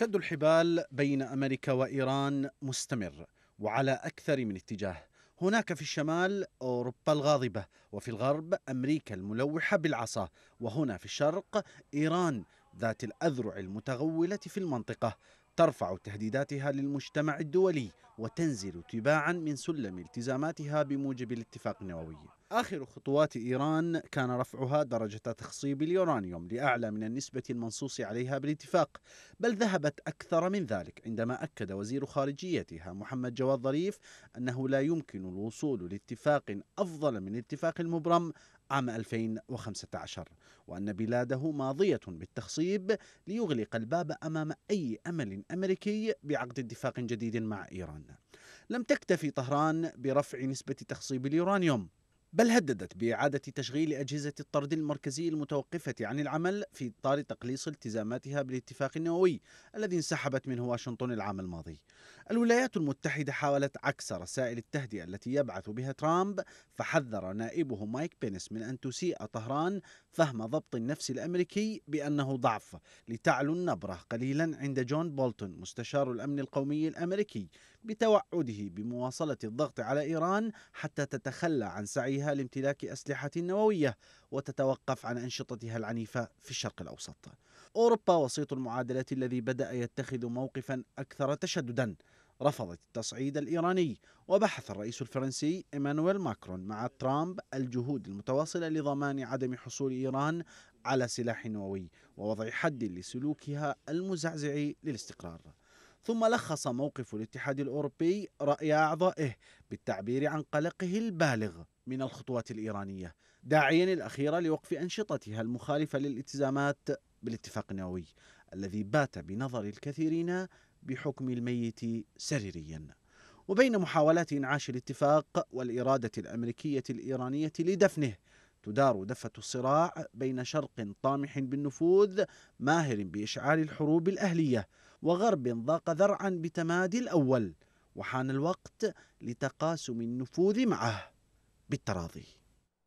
شد الحبال بين امريكا وايران مستمر وعلى اكثر من اتجاه هناك في الشمال اوروبا الغاضبه وفي الغرب امريكا الملوحه بالعصا وهنا في الشرق ايران ذات الاذرع المتغوله في المنطقه ترفع تهديداتها للمجتمع الدولي وتنزل تباعا من سلم التزاماتها بموجب الاتفاق النووي آخر خطوات إيران كان رفعها درجة تخصيب اليورانيوم لأعلى من النسبة المنصوص عليها بالاتفاق بل ذهبت أكثر من ذلك عندما أكد وزير خارجيتها محمد جواد ظريف أنه لا يمكن الوصول لاتفاق أفضل من الاتفاق المبرم عام 2015 وأن بلاده ماضية بالتخصيب ليغلق الباب أمام أي أمل أمريكي بعقد اتفاق جديد مع إيران لم تكتفي طهران برفع نسبة تخصيب اليورانيوم بل هددت بإعادة تشغيل أجهزة الطرد المركزي المتوقفة عن العمل في إطار تقليص التزاماتها بالاتفاق النووي الذي انسحبت منه واشنطن العام الماضي. الولايات المتحدة حاولت عكس رسائل التهدئة التي يبعث بها ترامب فحذر نائبه مايك بينس من أن تسيء طهران فهم ضبط النفس الأمريكي بأنه ضعف لتعلو النبرة قليلا عند جون بولتون مستشار الأمن القومي الأمريكي بتوعده بمواصلة الضغط على إيران حتى تتخلى عن سعيها لامتلاك أسلحة نووية وتتوقف عن أنشطتها العنيفة في الشرق الأوسط أوروبا وسيط المعادلة الذي بدأ يتخذ موقفا أكثر تشددا رفضت التصعيد الإيراني وبحث الرئيس الفرنسي إيمانويل ماكرون مع ترامب الجهود المتواصلة لضمان عدم حصول إيران على سلاح نووي ووضع حد لسلوكها المزعزع للاستقرار ثم لخص موقف الاتحاد الأوروبي رأي أعضائه بالتعبير عن قلقه البالغ من الخطوات الإيرانية داعيا الأخيرة لوقف أنشطتها المخالفة للالتزامات بالاتفاق النووي الذي بات بنظر الكثيرين بحكم الميت سريريا وبين محاولات إنعاش الاتفاق والإرادة الأمريكية الإيرانية لدفنه تدار دفة الصراع بين شرق طامح بالنفوذ ماهر بإشعال الحروب الأهلية وغرب ضاق ذرعا بتمادي الأول وحان الوقت لتقاسم النفوذ معه بالتراضي